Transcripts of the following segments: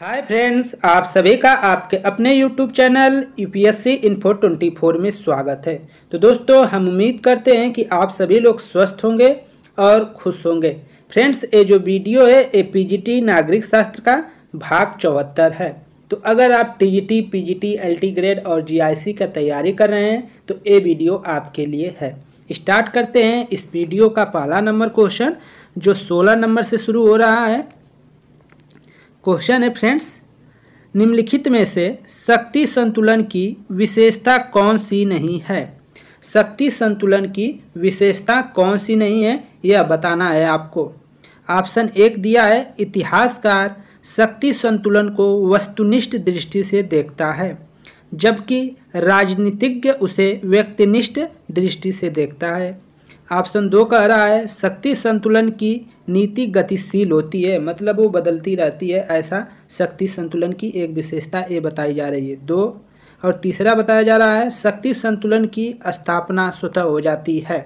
hi friends आप सभी का आपके अपने YouTube channel UPSC info four में स्वागत है तो दोस्तों हम उम्मीद करते हैं कि आप सभी लोग स्वस्थ होंगे और खुश होंगे फ्रेंड्स ये जो वीडियो है ये पीजीटी नागरिक शास्त्र का भाग चौहत्तर है तो अगर आप टीजीटी, पीजीटी, एलटी ग्रेड और जीआईसी का तैयारी कर रहे हैं तो ये वीडियो आपके लिए है स्टार्ट करते हैं इस वीडियो का पहला नंबर क्वेश्चन जो सोलह नंबर से शुरू हो रहा है क्वेश्चन है फ्रेंड्स निम्नलिखित में से शक्ति संतुलन की विशेषता कौन सी नहीं है शक्ति संतुलन की विशेषता कौन सी नहीं है यह बताना है आपको ऑप्शन एक दिया है इतिहासकार शक्ति संतुलन को वस्तुनिष्ठ दृष्टि से देखता है जबकि राजनीतिज्ञ उसे व्यक्तिनिष्ठ दृष्टि से देखता है ऑप्शन दो कह रहा है शक्ति संतुलन की नीति गतिशील होती है मतलब वो बदलती रहती है ऐसा शक्ति संतुलन की एक विशेषता ये बताई जा रही है दो और तीसरा बताया जा रहा है शक्ति संतुलन की स्थापना स्वतः हो जाती है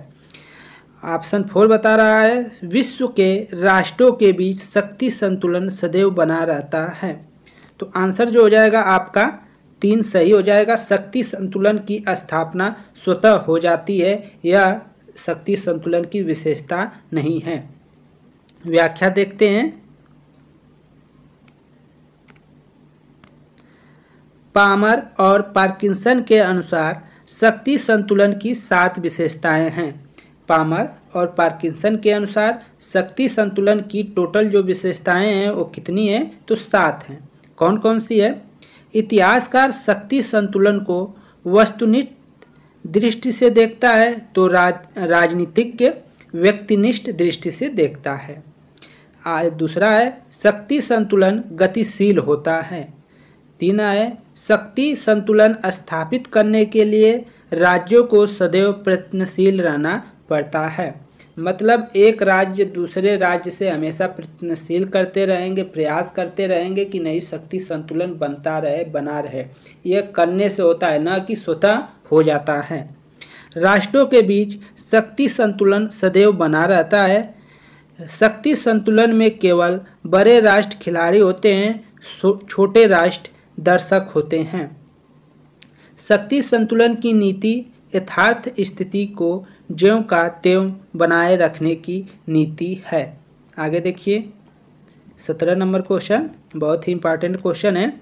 ऑप्शन फोर बता रहा है विश्व के राष्ट्रों के बीच शक्ति संतुलन सदैव बना रहता है तो आंसर जो हो जाएगा आपका तीन सही हो जाएगा शक्ति संतुलन की स्थापना स्वतः हो जाती है या शक्ति संतुलन की विशेषता नहीं है व्याख्या देखते हैं पामर और पार्किंसन के अनुसार शक्ति संतुलन की सात विशेषताएं हैं पामर और पार्किंसन के अनुसार शक्ति संतुलन की टोटल जो विशेषताएं हैं वो कितनी है तो सात हैं कौन कौन सी है इतिहासकार शक्ति संतुलन को वस्तुनिष्ठ दृष्टि से देखता है तो राज राजनीतिज्ञ व्यक्तिनिष्ठ दृष्टि से देखता है दूसरा है शक्ति संतुलन गतिशील होता है तीन है शक्ति संतुलन स्थापित करने के लिए राज्यों को सदैव प्रयत्नशील रहना पड़ता है मतलब एक राज्य दूसरे राज्य से हमेशा प्रयत्नशील करते रहेंगे प्रयास करते रहेंगे कि नई शक्ति संतुलन बनता रहे बना रहे यह करने से होता है न कि स्वतः हो जाता है राष्ट्रों के बीच शक्ति संतुलन सदैव बना रहता है शक्ति संतुलन में केवल बड़े राष्ट्र खिलाड़ी होते हैं छोटे राष्ट्र दर्शक होते हैं शक्ति संतुलन की नीति यथार्थ स्थिति को ज्यों का त्यों बनाए रखने की नीति है आगे देखिए सत्रह नंबर क्वेश्चन बहुत ही इंपॉर्टेंट क्वेश्चन है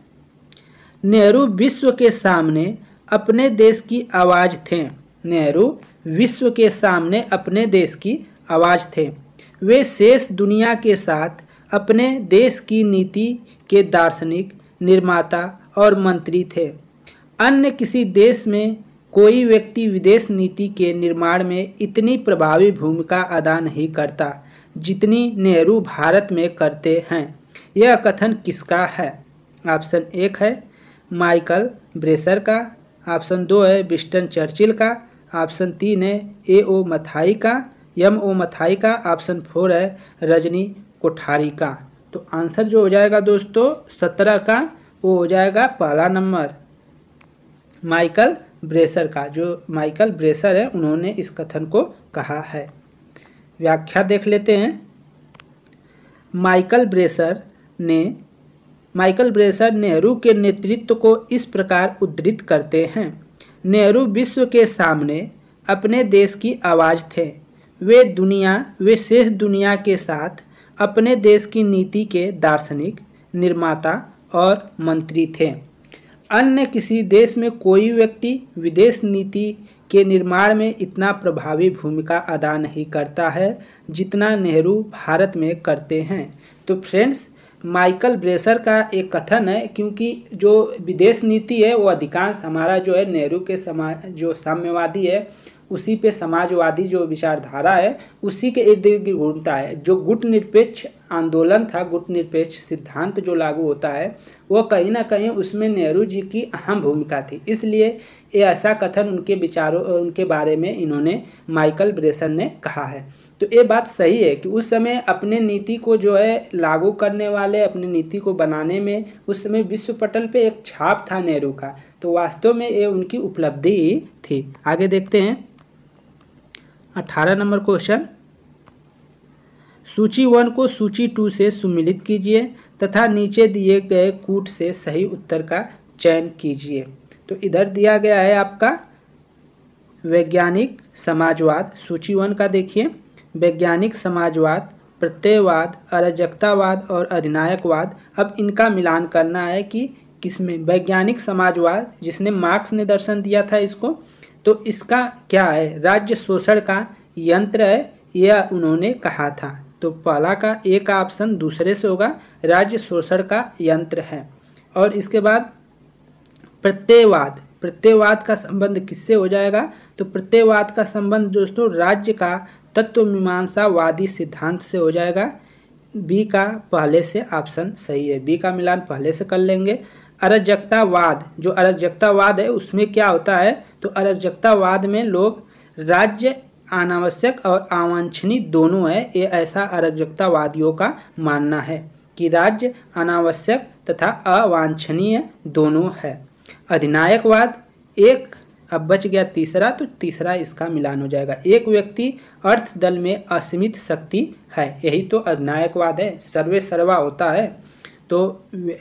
नेहरू विश्व के सामने अपने देश की आवाज़ थे नेहरू विश्व के सामने अपने देश की आवाज़ थे वे शेष दुनिया के साथ अपने देश की नीति के दार्शनिक निर्माता और मंत्री थे अन्य किसी देश में कोई व्यक्ति विदेश नीति के निर्माण में इतनी प्रभावी भूमिका अदा नहीं करता जितनी नेहरू भारत में करते हैं यह कथन किसका है ऑप्शन एक है माइकल ब्रेसर का ऑप्शन दो है विस्टन चर्चिल का ऑप्शन तीन है ए ओ मथाई का यम ओ मथाई का ऑप्शन फोर है रजनी कोठारी का तो आंसर जो हो जाएगा दोस्तों सत्रह का वो हो जाएगा पहला नंबर माइकल ब्रेसर का जो माइकल ब्रेसर है उन्होंने इस कथन को कहा है व्याख्या देख लेते हैं माइकल ब्रेसर ने माइकल ब्रेसर नेहरू के नेतृत्व को इस प्रकार उद्धृत करते हैं नेहरू विश्व के सामने अपने देश की आवाज़ थे वे दुनिया वे शेष दुनिया के साथ अपने देश की नीति के दार्शनिक निर्माता और मंत्री थे अन्य किसी देश में कोई व्यक्ति विदेश नीति के निर्माण में इतना प्रभावी भूमिका अदा नहीं करता है जितना नेहरू भारत में करते हैं तो फ्रेंड्स माइकल ब्रेसर का एक कथन है क्योंकि जो विदेश नीति है वो अधिकांश हमारा जो है नेहरू के समा जो साम्यवादी है उसी पे समाजवादी जो विचारधारा है उसी के इर्द गिर्द घूमता है जो गुट निरपेक्ष आंदोलन था गुट निरपेक्ष सिद्धांत जो लागू होता है वो कहीं ना कहीं उसमें नेहरू जी की अहम भूमिका थी इसलिए ये ऐसा कथन उनके विचारों उनके बारे में इन्होंने माइकल ब्रेसन ने कहा है तो ये बात सही है कि उस समय अपने नीति को जो है लागू करने वाले अपने नीति को बनाने में उस समय विश्व पटल पे एक छाप था नेहरू का तो वास्तव में ये उनकी उपलब्धि थी आगे देखते हैं अठारह नंबर क्वेश्चन सूची वन को सूची टू से सुमिलित कीजिए तथा नीचे दिए गए कूट से सही उत्तर का चयन कीजिए तो इधर दिया गया है आपका वैज्ञानिक समाजवाद सूची वन का देखिए वैज्ञानिक समाजवाद प्रत्ययवाद अराजकतावाद और अधिनायकवाद अब इनका मिलान करना है कि किसमें वैज्ञानिक समाजवाद जिसने मार्क्स ने दर्शन दिया था इसको तो इसका क्या है राज्य शोषण का यंत्र है यह उन्होंने कहा था तो पहला का एक ऑप्शन दूसरे से होगा राज्य शोषण का यंत्र है और इसके बाद प्रत्ययवाद प्रत्ययवाद का संबंध किससे हो जाएगा तो प्रत्ययवाद का संबंध दोस्तों राज्य का तत्व मीमांसावादी सिद्धांत से हो जाएगा बी का पहले से ऑप्शन सही है बी का मिलान पहले से कर लेंगे अराजकतावाद जो अराजकतावाद है उसमें क्या होता है तो अराजकतावाद में लोग राज्य अनावश्यक और आवांछनीय दोनों है ये ऐसा अराजकतावादियों का मानना है कि राज्य अनावश्यक तथा अवांछनीय दोनों है अधिनायकवाद एक अब बच गया तीसरा तो तीसरा इसका मिलान हो जाएगा एक व्यक्ति अर्थ दल में असीमित शक्ति है यही तो अधिनायकवाद है सर्वे सर्वा होता है तो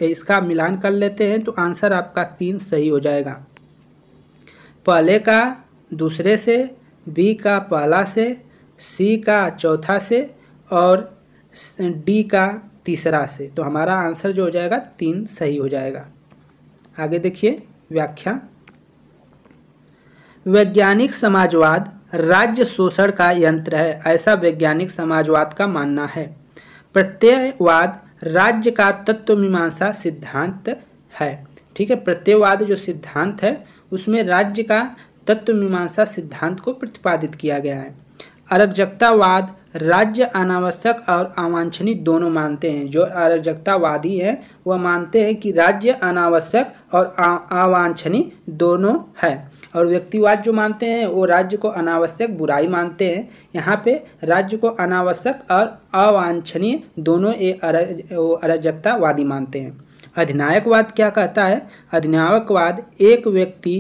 इसका मिलान कर लेते हैं तो आंसर आपका तीन सही हो जाएगा पहले का दूसरे से बी का पहला से सी का चौथा से और डी का तीसरा से तो हमारा आंसर जो हो जाएगा तीन सही हो जाएगा आगे देखिए व्याख्या वैज्ञानिक समाजवाद राज्य शोषण का यंत्र है ऐसा वैज्ञानिक समाजवाद का मानना है प्रत्ययवाद राज्य का तत्व मीमांसा सिद्धांत है ठीक है प्रत्ययवाद जो सिद्धांत है उसमें राज्य का तत्व मीमांसा सिद्धांत को प्रतिपादित किया गया है अरगजकतावाद राज्य अनावश्यक और अवांछनीय दोनों मानते हैं जो अराजकतावादी है वह मानते हैं कि राज्य अनावश्यक और अवांछनीय दोनों है और व्यक्तिवाद जो मानते हैं वो राज्य को अनावश्यक बुराई मानते हैं यहाँ पे राज्य को अनावश्यक और अवांछनीय दोनों ये अराजकतावादी मानते हैं अधिनायकवाद क्या कहता है अधिनायकवाद एक व्यक्ति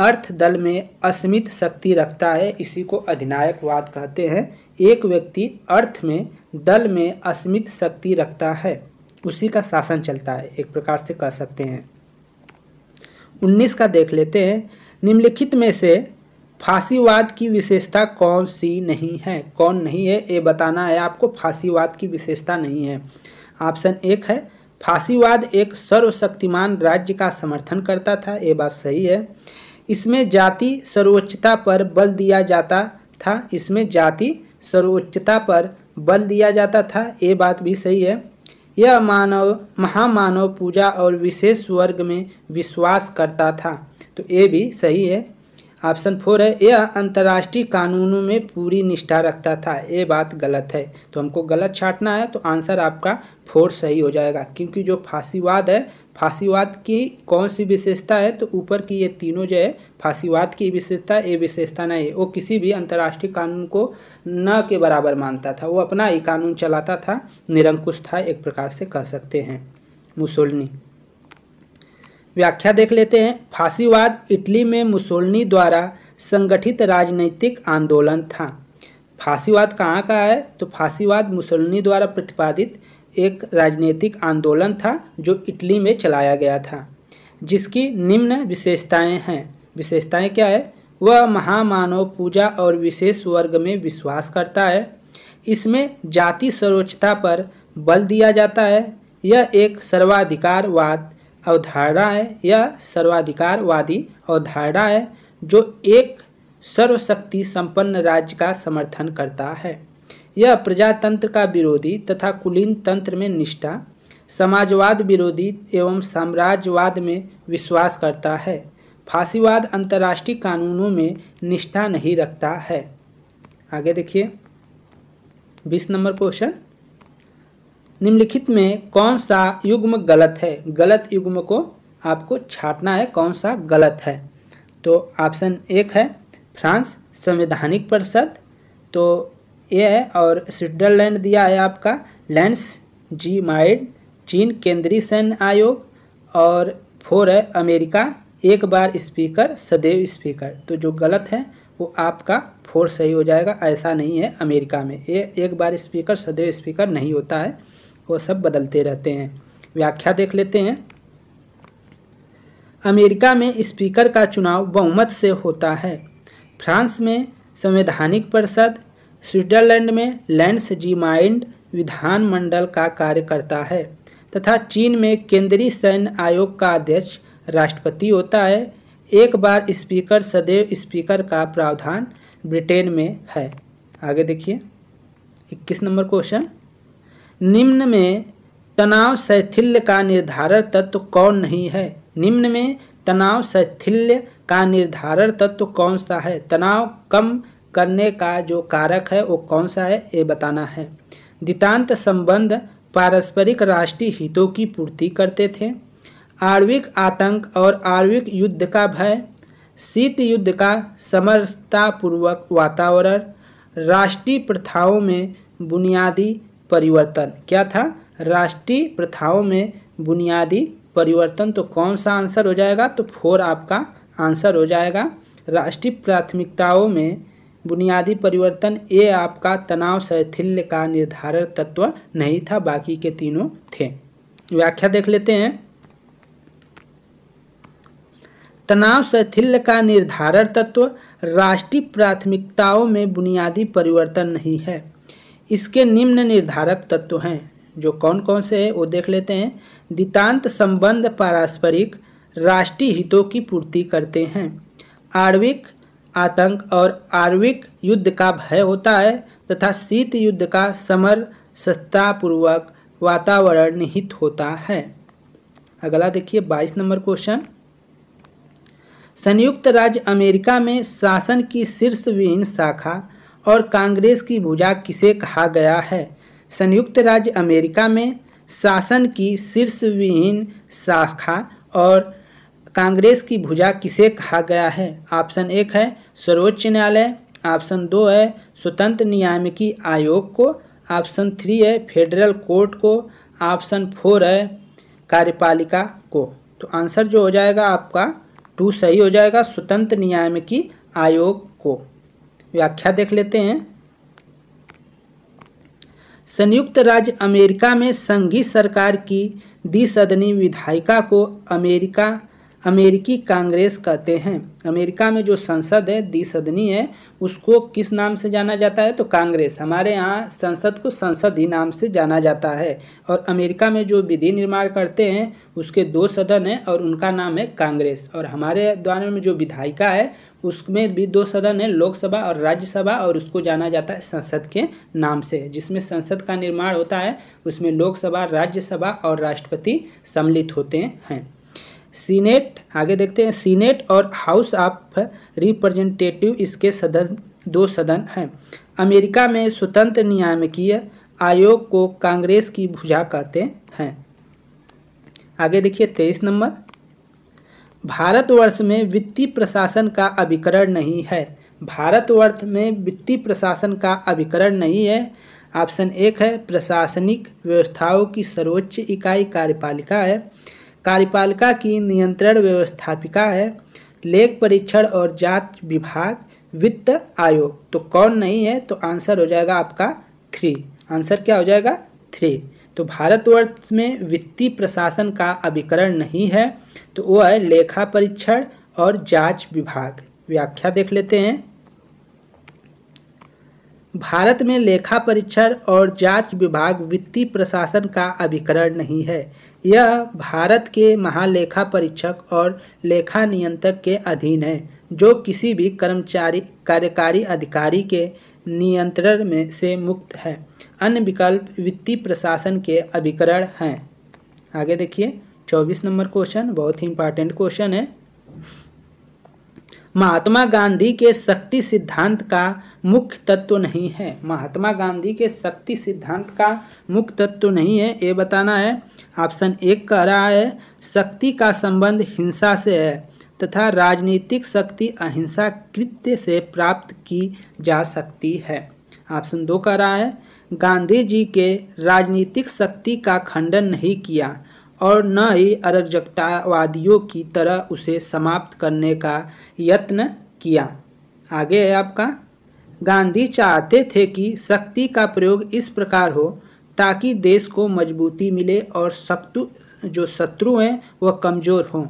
अर्थ दल में असीमित शक्ति रखता है इसी को अधिनायकवाद कहते हैं एक व्यक्ति अर्थ में दल में असीमित शक्ति रखता है उसी का शासन चलता है एक प्रकार से कह सकते हैं उन्नीस का देख लेते हैं निम्नलिखित में से फांसीवाद की विशेषता कौन सी नहीं है कौन नहीं है ये बताना है आपको फांसीवाद की विशेषता नहीं है ऑप्शन एक है फांसीवाद एक सर्वशक्तिमान राज्य का समर्थन करता था ये बात सही है इसमें जाति सर्वोच्चता पर बल दिया जाता था इसमें जाति सर्वोच्चता पर बल दिया जाता था ये बात भी सही है यह मानव महामानव पूजा और विशेष वर्ग में विश्वास करता था तो ये भी सही है ऑप्शन फोर है यह अंतर्राष्ट्रीय कानूनों में पूरी निष्ठा रखता था ये बात गलत है तो हमको गलत छाटना है तो आंसर आपका फोर सही हो जाएगा क्योंकि जो फांसीवाद है फांसीवाद की कौन सी विशेषता है तो ऊपर की ये तीनों जो है फांसीवाद की विशेषता ये विशेषता नहीं है वो किसी भी अंतर्राष्ट्रीय कानून को न के बराबर मानता था वो अपना ही कानून चलाता था निरंकुश था एक प्रकार से कह सकते हैं मुसोलनी व्याख्या देख लेते हैं फांसीवाद इटली में मुसोलनी द्वारा संगठित राजनीतिक आंदोलन था फांसीवाद कहाँ का है तो फांसीवाद मुसोलनी द्वारा प्रतिपादित एक राजनीतिक आंदोलन था जो इटली में चलाया गया था जिसकी निम्न विशेषताएं हैं विशेषताएं क्या है वह महामानव पूजा और विशेष वर्ग में विश्वास करता है इसमें जाति सर्वोच्चता पर बल दिया जाता है यह एक सर्वाधिकारवाद अवधारणा है यह सर्वाधिकारवादी अवधारणा है जो एक सर्वशक्ति संपन्न राज्य का समर्थन करता है यह प्रजातंत्र का विरोधी तथा कुलीन तंत्र में निष्ठा समाजवाद विरोधी एवं साम्राज्यवाद में विश्वास करता है फांसीवाद अंतर्राष्ट्रीय कानूनों में निष्ठा नहीं रखता है आगे देखिए बीस नंबर क्वेश्चन निम्नलिखित में कौन सा युग्म गलत है गलत युग्म को आपको छाटना है कौन सा गलत है तो ऑप्शन एक है फ्रांस संवैधानिक परिषद तो ये है और स्विट्जरलैंड दिया है आपका लैंड्स जी माइड चीन केंद्रीय सैन्य आयोग और फोर है अमेरिका एक बार स्पीकर सदैव स्पीकर तो जो गलत है वो आपका फोर सही हो जाएगा ऐसा नहीं है अमेरिका में ये एक बार स्पीकर सदैव स्पीकर नहीं होता है वो सब बदलते रहते हैं व्याख्या देख लेते हैं अमेरिका में स्पीकर का चुनाव बहुमत से होता है फ्रांस में संवैधानिक परिषद स्विट्जरलैंड में लैंड्स जी माइंड विधानमंडल का कार्य करता है तथा चीन में केंद्रीय सैन्य आयोग का अध्यक्ष राष्ट्रपति होता है एक बार स्पीकर सदैव स्पीकर का प्रावधान ब्रिटेन में है आगे देखिए इक्कीस नंबर क्वेश्चन निम्न में तनाव शैथिल्य का निर्धारण तत्व कौन नहीं है निम्न में तनाव शैथिल्य का निर्धारण तत्व कौन सा है तनाव कम करने का जो कारक है वो कौन सा है ये बताना है दितांत संबंध पारस्परिक राष्ट्रीय हितों की पूर्ति करते थे आर्विक आतंक और आर्विक युद्ध का भय शीत युद्ध का समरसतापूर्वक वातावरण राष्ट्रीय प्रथाओं में बुनियादी परिवर्तन क्या था राष्ट्रीय प्रथाओं में बुनियादी परिवर्तन तो कौन सा आंसर हो जाएगा तो फोर आपका आंसर हो जाएगा राष्ट्रीय प्राथमिकताओं में बुनियादी परिवर्तन ए आपका तनाव शैथिल्य का निर्धारक तत्व नहीं था बाकी के तीनों थे व्याख्या देख लेते हैं तनाव शैथिल्य का निर्धारण तत्व राष्ट्रीय प्राथमिकताओं में बुनियादी परिवर्तन नहीं है इसके निम्न निर्धारक तत्व हैं जो कौन कौन से हैं वो देख लेते हैं दितांत संबंध पारस्परिक राष्ट्रीय हितों की पूर्ति करते हैं आणविक आतंक और आर्विक युद्ध का भय होता है तथा शीत युद्ध का समर सत्तापूर्वक वातावरण निहित होता है अगला देखिए बाईस नंबर क्वेश्चन संयुक्त राज्य अमेरिका में शासन की शीर्षविहीन शाखा और कांग्रेस की भुजा किसे कहा गया है संयुक्त राज्य अमेरिका में शासन की शीर्ष विहीन शाखा और कांग्रेस की भुजा किसे कहा गया है ऑप्शन एक है सर्वोच्च न्यायालय ऑप्शन दो है स्वतंत्र नियामकी आयोग को ऑप्शन थ्री है फेडरल कोर्ट को ऑप्शन फोर है कार्यपालिका को तो आंसर जो हो जाएगा आपका टू सही हो जाएगा स्वतंत्र नियामकी आयोग को व्याख्या देख लेते हैं संयुक्त राज्य अमेरिका में संघी सरकार की द्विसदनी विधायिका को अमेरिका अमेरिकी कांग्रेस कहते हैं अमेरिका में जो संसद है द्विसदनी है उसको किस नाम से जाना जाता है तो कांग्रेस हमारे यहाँ संसद को संसद ही नाम से जाना जाता है और अमेरिका में जो विधि निर्माण करते हैं उसके दो सदन हैं और उनका नाम है कांग्रेस और हमारे द्वारा में जो विधायिका है उसमें भी दो सदन है लोकसभा और राज्यसभा और उसको जाना जाता है संसद के नाम से जिसमें संसद का निर्माण होता है उसमें लोकसभा राज्यसभा और राष्ट्रपति सम्मिलित होते हैं सीनेट आगे देखते हैं सीनेट और हाउस ऑफ रिप्रेजेंटेटिव इसके सदन दो सदन हैं अमेरिका में स्वतंत्र नियामकीय आयोग को कांग्रेस की भुजा कहते हैं आगे देखिए तेईस नंबर भारतवर्ष में वित्तीय प्रशासन का अभिकरण नहीं है भारतवर्ष में वित्तीय प्रशासन का अभिकरण नहीं है ऑप्शन एक है प्रशासनिक व्यवस्थाओं की सर्वोच्च इकाई कार्यपालिका है कार्यपालिका की नियंत्रण व्यवस्थापिका है लेख परीक्षण और जांच विभाग वित्त आयोग तो कौन नहीं है तो आंसर हो जाएगा आपका थ्री आंसर क्या हो जाएगा थ्री तो भारतवर्ष में वित्तीय प्रशासन का अभिकरण नहीं है तो वो है लेखा परीक्षण और जांच विभाग व्याख्या देख लेते हैं भारत में लेखा परीक्षण और जांच विभाग वित्तीय प्रशासन का अभिकरण नहीं है यह भारत के महालेखा परीक्षक और लेखा नियंत्रक के अधीन है जो किसी भी कर्मचारी कार्यकारी अधिकारी के नियंत्रण में से मुक्त है अन्य विकल्प वित्तीय प्रशासन के अभिकरण हैं आगे देखिए चौबीस नंबर क्वेश्चन बहुत ही इंपॉर्टेंट क्वेश्चन है महात्मा गांधी के शक्ति सिद्धांत का मुख्य तत्व नहीं है महात्मा गांधी के शक्ति सिद्धांत का मुख्य तत्व नहीं है ये बताना है ऑप्शन एक कह रहा है शक्ति का संबंध हिंसा से है तथा राजनीतिक शक्ति अहिंसा कृत्य से प्राप्त की जा सकती है ऑप्शन दो कह रहा है गांधी जी के राजनीतिक शक्ति का खंडन नहीं किया और न ही अरजकतावादियों की तरह उसे समाप्त करने का यत्न किया आगे है आपका गांधी चाहते थे कि शक्ति का प्रयोग इस प्रकार हो ताकि देश को मजबूती मिले और शत्रु जो शत्रु हैं वह कमज़ोर हों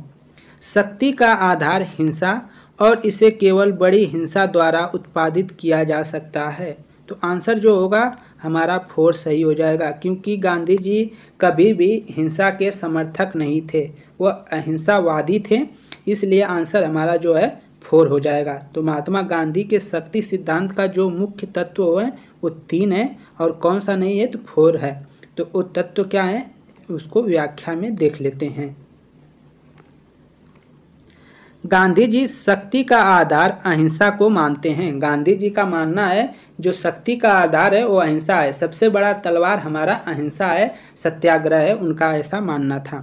शक्ति का आधार हिंसा और इसे केवल बड़ी हिंसा द्वारा उत्पादित किया जा सकता है तो आंसर जो होगा हमारा फोर सही हो जाएगा क्योंकि गांधी जी कभी भी हिंसा के समर्थक नहीं थे वह अहिंसावादी थे इसलिए आंसर हमारा जो है फोर हो जाएगा तो महात्मा गांधी के शक्ति सिद्धांत का जो मुख्य तत्व है वो तीन है और कौन सा नहीं है तो फोर है तो वो तत्व क्या है उसको व्याख्या में देख लेते हैं गांधी जी शक्ति का आधार अहिंसा को मानते हैं गांधी जी का मानना है जो शक्ति का आधार है वो अहिंसा है सबसे बड़ा तलवार हमारा अहिंसा है सत्याग्रह है उनका ऐसा मानना था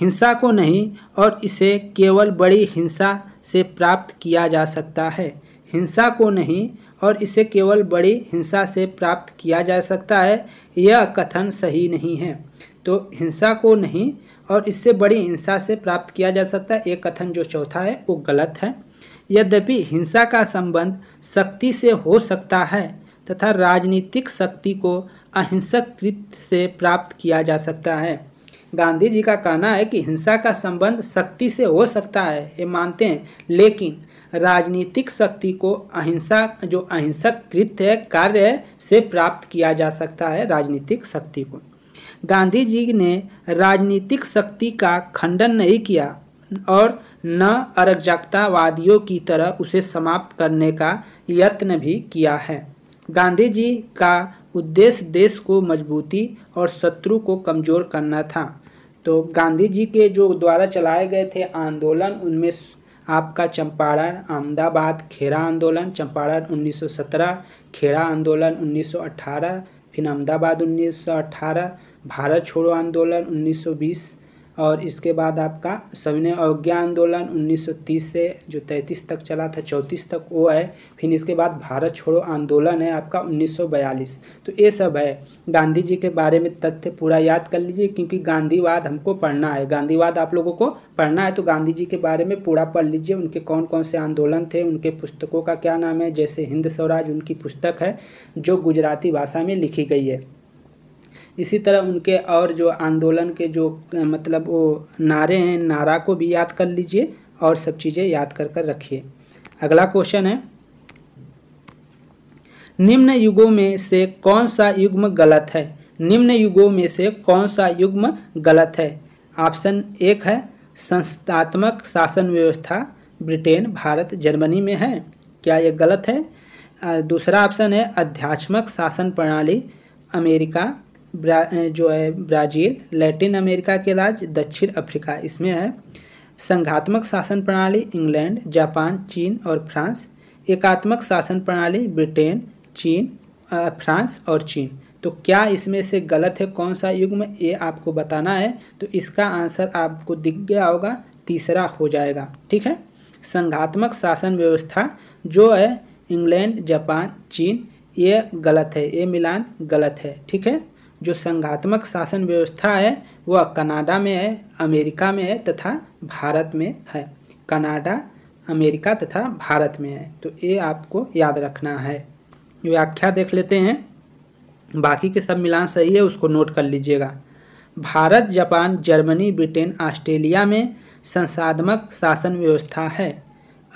हिंसा को नहीं और इसे केवल बड़ी हिंसा से प्राप्त किया जा सकता है हिंसा को नहीं और इसे केवल बड़ी हिंसा से प्राप्त किया जा सकता है यह कथन सही नहीं है तो हिंसा को नहीं और इससे बड़ी हिंसा से प्राप्त किया जा सकता है ये कथन जो चौथा है वो गलत है यद्यपि हिंसा का संबंध शक्ति से हो सकता है तथा राजनीतिक शक्ति को अहिंसक कृत से प्राप्त किया जा सकता है गांधी जी का कहना है कि हिंसा का संबंध शक्ति से हो सकता है ये मानते हैं लेकिन राजनीतिक शक्ति को अहिंसा जो अहिंसक कृत्य कार्य से प्राप्त किया जा सकता है राजनीतिक शक्ति को गांधी जी ने राजनीतिक शक्ति का खंडन नहीं किया और न अरजाकतावादियों की तरह उसे समाप्त करने का यत्न भी किया है गांधी जी का उद्देश्य देश को मजबूती और शत्रु को कमज़ोर करना था तो गांधी जी के जो द्वारा चलाए गए थे आंदोलन उनमें आपका चंपारण अहमदाबाद खेड़ा आंदोलन चंपारण 1917 खेड़ा आंदोलन 1918 અમદાવાદ 1918 ભારત છોડો આંદોલન 1920 और इसके बाद आपका सविनय अवज्ञा आंदोलन 1930 से जो 33 तक चला था 34 तक वो है फिर इसके बाद भारत छोड़ो आंदोलन है आपका 1942 तो ये सब है गांधी जी के बारे में तथ्य पूरा याद कर लीजिए क्योंकि गांधीवाद हमको पढ़ना है गांधीवाद आप लोगों को पढ़ना है तो गांधी जी के बारे में पूरा पढ़ लीजिए उनके कौन कौन से आंदोलन थे उनके पुस्तकों का क्या नाम है जैसे हिंद स्वराज उनकी पुस्तक है जो गुजराती भाषा में लिखी गई है इसी तरह उनके और जो आंदोलन के जो मतलब वो नारे हैं नारा को भी याद कर लीजिए और सब चीज़ें याद कर कर रखिए अगला क्वेश्चन है निम्न युगों में से कौन सा युग्म गलत है निम्न युगों में से कौन सा युग्म गलत है ऑप्शन एक है संस्थात्मक शासन व्यवस्था ब्रिटेन भारत जर्मनी में है क्या यह गलत है दूसरा ऑप्शन है अध्यात्मक शासन प्रणाली अमेरिका जो है ब्राज़ील लैटिन अमेरिका के राज्य दक्षिण अफ्रीका इसमें है संघात्मक शासन प्रणाली इंग्लैंड जापान चीन और फ्रांस एकात्मक शासन प्रणाली ब्रिटेन चीन फ्रांस और चीन तो क्या इसमें से गलत है कौन सा युग में ये आपको बताना है तो इसका आंसर आपको दिख गया होगा तीसरा हो जाएगा ठीक है संघात्मक शासन व्यवस्था जो है इंग्लैंड जापान चीन ये गलत है ये मिलान गलत है ठीक है जो संघात्मक शासन व्यवस्था है वह कनाडा में है अमेरिका में है तथा भारत में है कनाडा अमेरिका तथा भारत में है तो ये आपको याद रखना है व्याख्या देख लेते हैं बाकी के सब मिलान सही है उसको नोट कर लीजिएगा Bharat Japan Germany Britain Australia में संसाधमक शासन व्यवस्था है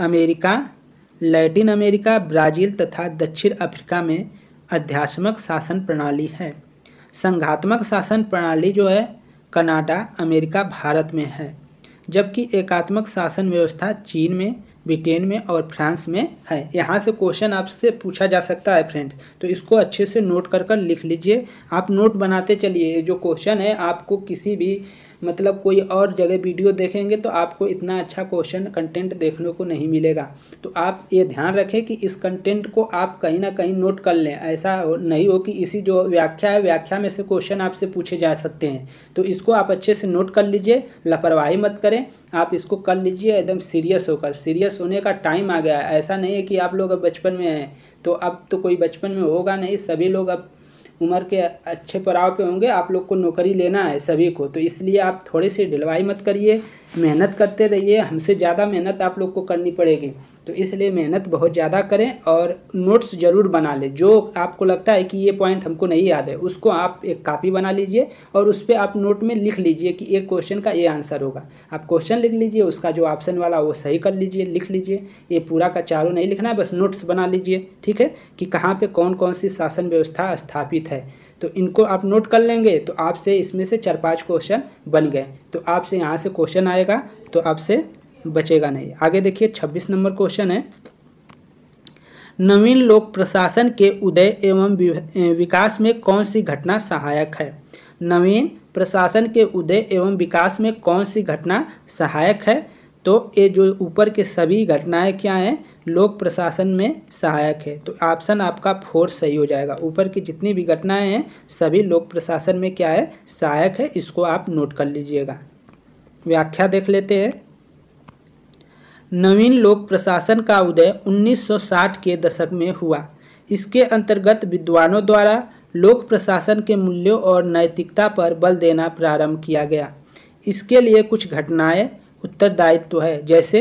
अमेरिका लैटिन अमेरिका ब्राज़ील तथा दक्षिण अफ्रीका में अध्यात्मक शासन प्रणाली है संघात्मक शासन प्रणाली जो है कनाडा अमेरिका भारत में है जबकि एकात्मक शासन व्यवस्था चीन में ब्रिटेन में और फ्रांस में है यहाँ से क्वेश्चन आपसे पूछा जा सकता है फ्रेंड तो इसको अच्छे से नोट कर कर लिख लीजिए आप नोट बनाते चलिए जो क्वेश्चन है आपको किसी भी मतलब कोई और जगह वीडियो देखेंगे तो आपको इतना अच्छा क्वेश्चन कंटेंट देखने को नहीं मिलेगा तो आप ये ध्यान रखें कि इस कंटेंट को आप कहीं ना कहीं नोट कर लें ऐसा नहीं हो कि इसी जो व्याख्या है व्याख्या में से क्वेश्चन आपसे पूछे जा सकते हैं तो इसको आप अच्छे से नोट कर लीजिए लापरवाही मत करें आप इसको कर लीजिए एकदम सीरियस होकर सीरियस होने का टाइम आ गया है ऐसा नहीं है कि आप लोग अब बचपन में हैं तो अब तो कोई बचपन में होगा नहीं सभी लोग अब उम्र के अच्छे पड़ाव पे होंगे आप लोग को नौकरी लेना है सभी को तो इसलिए आप थोड़ी सी ढिलवाई मत करिए मेहनत करते रहिए हमसे ज़्यादा मेहनत आप लोग को करनी पड़ेगी तो इसलिए मेहनत बहुत ज़्यादा करें और नोट्स ज़रूर बना लें जो आपको लगता है कि ये पॉइंट हमको नहीं याद है उसको आप एक कापी बना लीजिए और उस पर आप नोट में लिख लीजिए कि एक क्वेश्चन का ये आंसर होगा आप क्वेश्चन लिख लीजिए उसका जो ऑप्शन वाला वो सही कर लीजिए लिख लीजिए ये पूरा का चारों नहीं लिखना है बस नोट्स बना लीजिए ठीक है कि कहाँ पर कौन कौन सी शासन व्यवस्था स्थापित है तो इनको आप नोट कर लेंगे तो आपसे इसमें से चार पाँच क्वेश्चन बन गए तो आपसे यहाँ से क्वेश्चन आएगा तो आपसे बचेगा नहीं आगे देखिए छब्बीस नंबर क्वेश्चन है नवीन लोक प्रशासन के उदय एवं विकास में कौन सी घटना सहायक है नवीन प्रशासन के उदय एवं विकास में कौन सी घटना सहायक है तो ये जो ऊपर के सभी घटनाएं क्या हैं लोक प्रशासन में सहायक है तो ऑप्शन आपका फोर सही हो जाएगा ऊपर की जितनी भी घटनाएं हैं सभी लोक प्रशासन में क्या है सहायक है इसको आप नोट कर लीजिएगा व्याख्या देख लेते हैं नवीन लोक प्रशासन का उदय 1960 के दशक में हुआ इसके अंतर्गत विद्वानों द्वारा लोक प्रशासन के मूल्यों और नैतिकता पर बल देना प्रारंभ किया गया इसके लिए कुछ घटनाएं उत्तरदायित्व है जैसे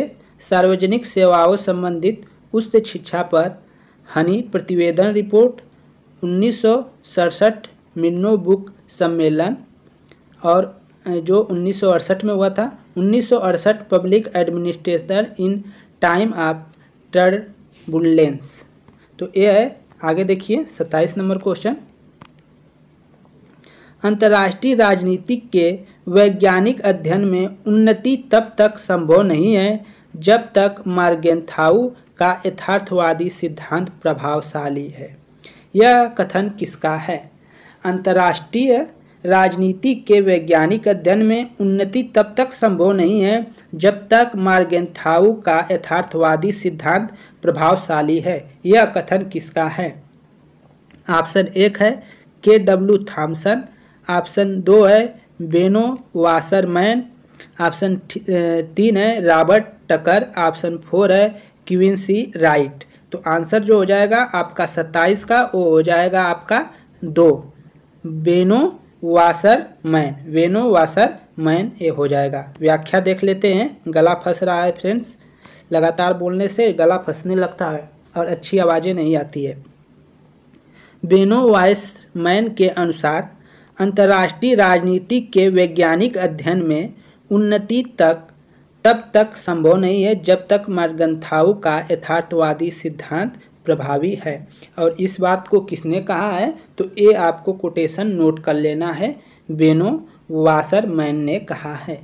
सार्वजनिक सेवाओं संबंधित उच्च शिक्षा पर हनी प्रतिवेदन रिपोर्ट उन्नीस सौ बुक सम्मेलन और जो उन्नीस में हुआ था 1968 public administration in time of turbulence तो ये है आगे देखिए 27 नंबर क्वेश्चन अंतर्राष्ट्रीय राजनीति के वैज्ञानिक अध्ययन में उन्नति तब तक संभव नहीं है जब तक मार्गेंथाऊ का यथार्थवादी सिद्धांत प्रभावशाली है यह कथन किसका है अंतर्राष्ट्रीय राजनीति के वैज्ञानिक अध्ययन में उन्नति तब तक संभव नहीं है जब तक मार्गेंथाऊ का यथार्थवादी सिद्धांत प्रभावशाली है यह कथन किसका है ऑप्शन एक है के डब्ल्यू थाम्सन ऑप्शन दो है बेनो वासरमैन ऑप्शन तीन है रॉबर्ट टकर ऑप्शन फोर है क्विंसी राइट तो आंसर जो हो जाएगा आपका सत्ताईस का वो हो जाएगा आपका दो Benno Wasserman Benno Wasserman ये हो जाएगा व्याख्या देख लेते हैं गला फंस रहा है फ्रेंड्स लगातार बोलने से गला फंसने लगता है और अच्छी आवाज़ें नहीं आती है बेनो वाइस मैन के अनुसार अंतर्राष्ट्रीय राजनीति के वैज्ञानिक अध्ययन में उन्नति तक तब तक संभव नहीं है जब तक मार्गंथाऊ का यथार्थवादी सिद्धांत प्रभावी है और इस बात को किसने कहा है तो ये आपको कोटेशन नोट कर लेना है बेनो वासरमैन ने कहा है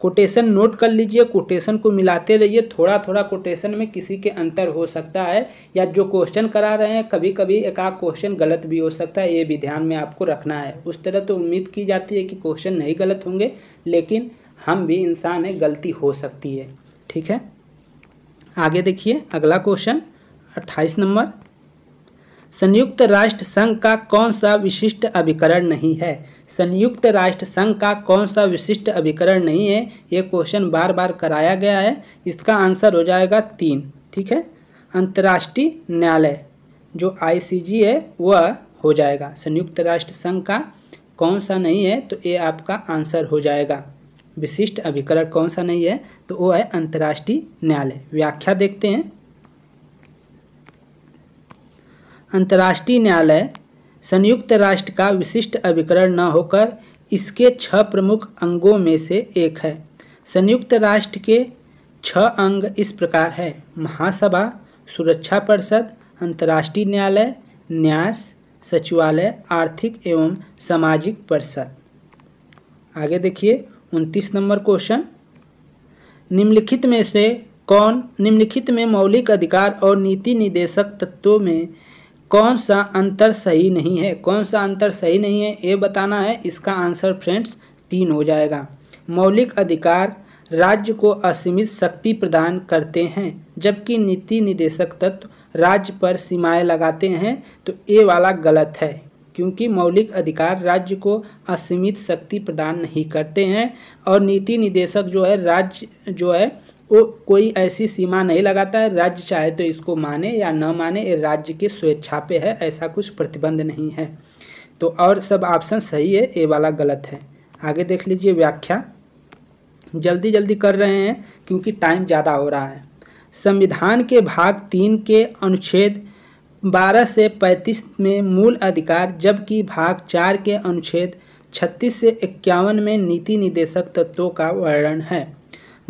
कोटेशन नोट कर लीजिए कोटेशन को मिलाते रहिए थोड़ा थोड़ा कोटेशन में किसी के अंतर हो सकता है या जो क्वेश्चन करा रहे हैं कभी कभी एक आध क्वेश्चन गलत भी हो सकता है ये भी ध्यान में आपको रखना है उस तरह तो उम्मीद की जाती है कि क्वेश्चन नहीं गलत होंगे लेकिन हम भी इंसान हैं गलती हो सकती है ठीक है आगे देखिए अगला क्वेश्चन अट्ठाईस नंबर संयुक्त राष्ट्र संघ का कौन सा विशिष्ट अभिकरण नहीं है संयुक्त राष्ट्र संघ का कौन सा विशिष्ट अभिकरण नहीं है ये क्वेश्चन बार बार कराया गया है इसका आंसर हो जाएगा तीन ठीक है अंतर्राष्ट्रीय न्यायालय जो आईसीजी है वह हो जाएगा संयुक्त राष्ट्र संघ का कौन सा नहीं है तो ये आपका आंसर हो जाएगा विशिष्ट अभिकरण कौन सा नहीं है तो वो है अंतर्राष्ट्रीय न्यायालय व्याख्या देखते हैं अंतर्राष्ट्रीय न्यायालय संयुक्त राष्ट्र का विशिष्ट अभिकरण न होकर इसके छह प्रमुख अंगों में से एक है संयुक्त राष्ट्र के छह अंग इस प्रकार है महासभा सुरक्षा परिषद अंतर्राष्ट्रीय न्यायालय न्यास सचिवालय आर्थिक एवं सामाजिक परिषद आगे देखिए उनतीस नंबर क्वेश्चन निम्नलिखित में से कौन निम्नलिखित में मौलिक अधिकार और नीति निदेशक तत्वों में कौन सा अंतर सही नहीं है कौन सा अंतर सही नहीं है ये बताना है इसका आंसर फ्रेंड्स तीन हो जाएगा मौलिक अधिकार राज्य को असीमित शक्ति प्रदान करते हैं जबकि नीति निदेशक तत्व राज्य पर सीमाएं लगाते हैं तो ये वाला गलत है क्योंकि मौलिक अधिकार राज्य को असीमित शक्ति प्रदान नहीं करते हैं और नीति निदेशक जो है राज्य जो है वो कोई ऐसी सीमा नहीं लगाता है राज्य चाहे तो इसको माने या न माने ये राज्य के स्वेच्छा पे है ऐसा कुछ प्रतिबंध नहीं है तो और सब ऑप्शन सही है ये वाला गलत है आगे देख लीजिए व्याख्या जल्दी जल्दी कर रहे हैं क्योंकि टाइम ज़्यादा हो रहा है संविधान के भाग तीन के अनुच्छेद बारह से पैंतीस में मूल अधिकार जबकि भाग चार के अनुच्छेद छत्तीस से इक्यावन में नीति निदेशक तत्वों का वर्णन है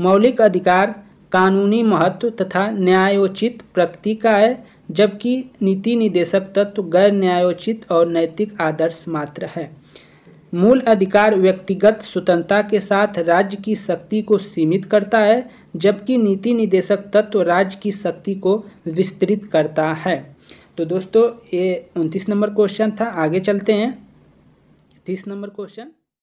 मौलिक अधिकार कानूनी महत्व तथा न्यायोचित प्रकृति का है जबकि नीति निदेशक तत्व गैर न्यायोचित और नैतिक आदर्श मात्र है मूल अधिकार व्यक्तिगत स्वतंत्रता के साथ राज्य की शक्ति को सीमित करता है जबकि नीति निदेशक तत्व राज्य की शक्ति को विस्तृत करता है तो दोस्तों ये उनतीस नंबर क्वेश्चन था आगे चलते हैं तीस नंबर क्वेश्चन